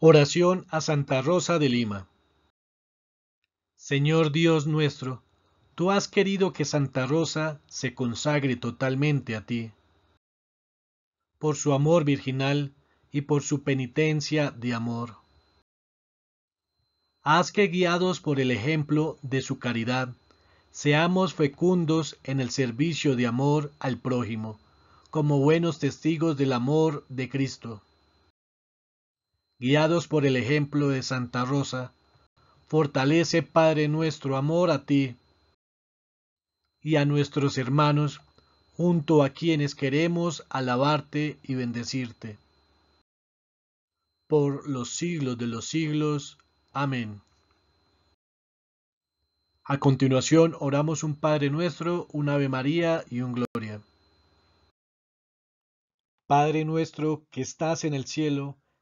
Oración a Santa Rosa de Lima Señor Dios nuestro, tú has querido que Santa Rosa se consagre totalmente a ti. Por su amor virginal y por su penitencia de amor. Haz que guiados por el ejemplo de su caridad, seamos fecundos en el servicio de amor al prójimo, como buenos testigos del amor de Cristo guiados por el ejemplo de Santa Rosa, fortalece, Padre, nuestro amor a ti y a nuestros hermanos, junto a quienes queremos alabarte y bendecirte. Por los siglos de los siglos. Amén. A continuación oramos un Padre nuestro, un Ave María y un Gloria. Padre nuestro que estás en el cielo,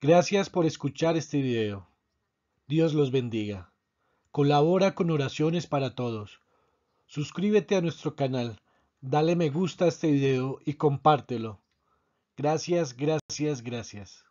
Gracias por escuchar este video. Dios los bendiga. Colabora con oraciones para todos. Suscríbete a nuestro canal, dale me gusta a este video y compártelo. Gracias, gracias, gracias.